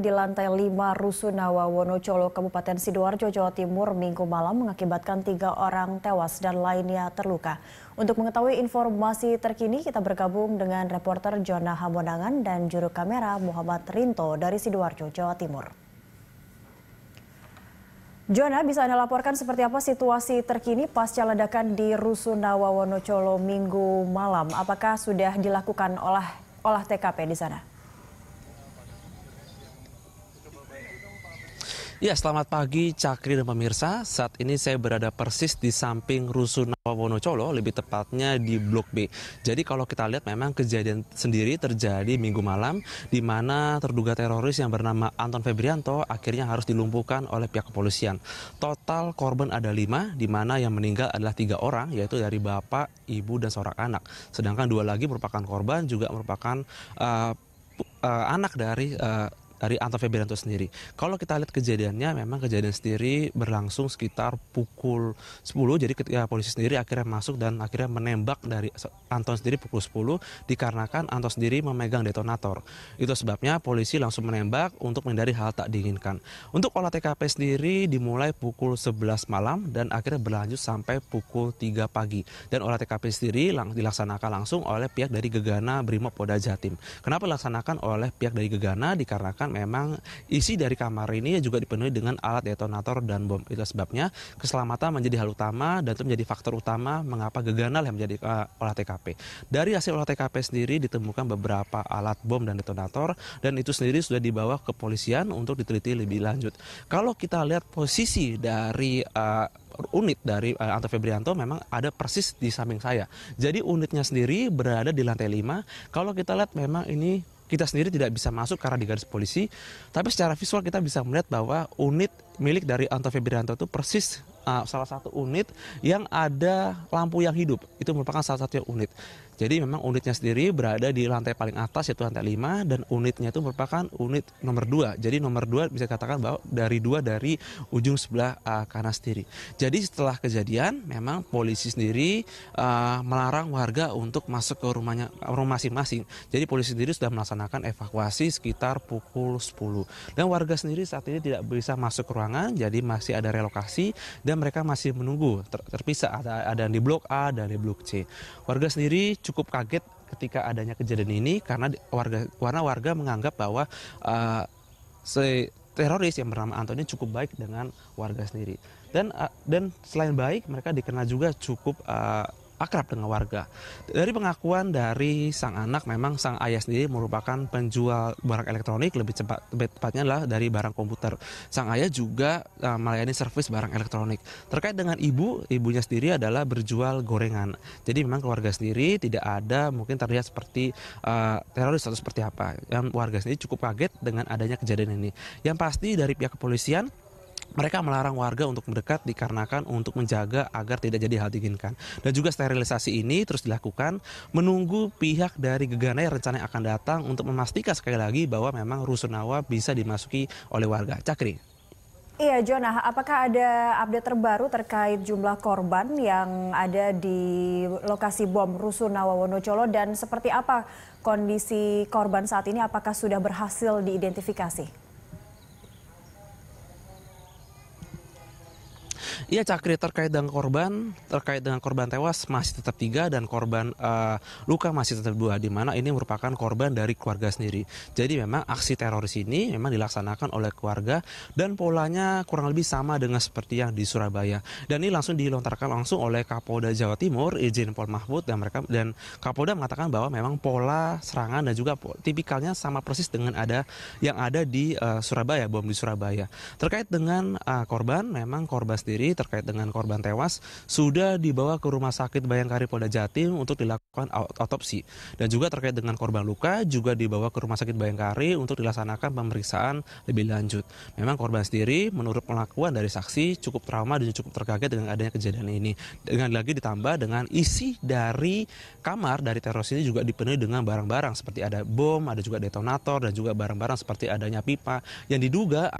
di lantai 5 Rusunawa Wonocolo, Kabupaten Sidoarjo, Jawa Timur, minggu malam mengakibatkan tiga orang tewas dan lainnya terluka. Untuk mengetahui informasi terkini, kita bergabung dengan reporter Jona Hamonangan dan juru kamera Muhammad Rinto dari Sidoarjo, Jawa Timur. Jona, bisa Anda laporkan seperti apa situasi terkini pasca ledakan di Rusunawa Wonocolo minggu malam? Apakah sudah dilakukan olah, olah TKP di sana? Ya, selamat pagi Cakri dan pemirsa. Saat ini saya berada persis di samping Rusunawa Wonocolo, lebih tepatnya di Blok B. Jadi kalau kita lihat memang kejadian sendiri terjadi minggu malam, di mana terduga teroris yang bernama Anton Febrianto akhirnya harus dilumpuhkan oleh pihak kepolisian. Total korban ada lima, di mana yang meninggal adalah tiga orang, yaitu dari bapak, ibu, dan seorang anak. Sedangkan dua lagi merupakan korban, juga merupakan uh, uh, anak dari eh, dari Anton Febrianto sendiri. Kalau kita lihat kejadiannya memang kejadian sendiri berlangsung sekitar pukul 10 jadi ketika polisi sendiri akhirnya masuk dan akhirnya menembak dari Anton sendiri pukul 10 dikarenakan Anton sendiri memegang detonator. Itu sebabnya polisi langsung menembak untuk menghindari hal tak diinginkan. Untuk olah TKP sendiri dimulai pukul 11 malam dan akhirnya berlanjut sampai pukul 3 pagi. Dan olah TKP sendiri dilaksanakan langsung oleh pihak dari Gegana Brimob Polda Jatim. Kenapa dilaksanakan oleh pihak dari Gegana? Dikarenakan memang isi dari kamar ini juga dipenuhi dengan alat detonator dan bom. Itu sebabnya keselamatan menjadi hal utama dan itu menjadi faktor utama mengapa gegana yang menjadi uh, olah TKP. Dari hasil olah TKP sendiri ditemukan beberapa alat bom dan detonator dan itu sendiri sudah dibawa ke polisian untuk diteliti lebih lanjut. Kalau kita lihat posisi dari uh, unit dari uh, Anto Febrianto memang ada persis di samping saya. Jadi unitnya sendiri berada di lantai 5. Kalau kita lihat memang ini kita sendiri tidak bisa masuk karena di garis polisi, tapi secara visual kita bisa melihat bahwa unit milik dari Anto Febrianto itu persis uh, salah satu unit yang ada lampu yang hidup. Itu merupakan salah satu unit. Jadi memang unitnya sendiri berada di lantai paling atas yaitu lantai 5 dan unitnya itu merupakan unit nomor 2. Jadi nomor 2 bisa katakan bahwa dari dua dari ujung sebelah uh, kanan sendiri. Jadi setelah kejadian memang polisi sendiri uh, melarang warga untuk masuk ke rumahnya rumah masing-masing. Jadi polisi sendiri sudah melaksanakan evakuasi sekitar pukul 10. Dan warga sendiri saat ini tidak bisa masuk ke ruangan jadi masih ada relokasi dan mereka masih menunggu ter terpisah ada, ada yang di blok A dan di blok C warga sendiri cukup kaget ketika adanya kejadian ini karena warga karena warga menganggap bahwa uh, eh, se teroris yang bernama Antoni cukup baik dengan warga sendiri dan uh, dan selain baik mereka dikenal juga cukup uh, akrab dengan warga. Dari pengakuan dari sang anak, memang sang ayah sendiri merupakan penjual barang elektronik, lebih, cepat, lebih tepatnya adalah dari barang komputer. Sang ayah juga uh, melayani servis barang elektronik. Terkait dengan ibu, ibunya sendiri adalah berjual gorengan. Jadi memang keluarga sendiri tidak ada mungkin terlihat seperti uh, teroris atau seperti apa. Yang warga sendiri cukup kaget dengan adanya kejadian ini. Yang pasti dari pihak kepolisian mereka melarang warga untuk mendekat dikarenakan untuk menjaga agar tidak jadi hal diinginkan. Dan juga sterilisasi ini terus dilakukan menunggu pihak dari Gegana yang rencana akan datang untuk memastikan sekali lagi bahwa memang rusunawa bisa dimasuki oleh warga. Cakri. Iya, Jonah, apakah ada update terbaru terkait jumlah korban yang ada di lokasi bom Rusunawa Wonocolo dan seperti apa kondisi korban saat ini apakah sudah berhasil diidentifikasi? Iya Cakri terkait dengan korban, terkait dengan korban tewas masih tetap tiga dan korban uh, luka masih tetap dua di mana ini merupakan korban dari keluarga sendiri. Jadi memang aksi teroris ini memang dilaksanakan oleh keluarga dan polanya kurang lebih sama dengan seperti yang di Surabaya. Dan ini langsung dilontarkan langsung oleh Kapolda Jawa Timur, Irjen Pol Mahfud dan mereka dan Kapolda mengatakan bahwa memang pola serangan dan juga tipikalnya sama persis dengan ada yang ada di uh, Surabaya, bom di Surabaya. Terkait dengan uh, korban, memang korban sendiri terkait dengan korban tewas sudah dibawa ke rumah sakit Bayangkari Polda Jatim untuk dilakukan otopsi dan juga terkait dengan korban luka juga dibawa ke rumah sakit Bayangkari untuk dilaksanakan pemeriksaan lebih lanjut. Memang korban sendiri menurut pengakuan dari saksi cukup trauma dan cukup terkaget dengan adanya kejadian ini. Dengan lagi ditambah dengan isi dari kamar dari teroris ini juga dipenuhi dengan barang-barang seperti ada bom, ada juga detonator dan juga barang-barang seperti adanya pipa yang diduga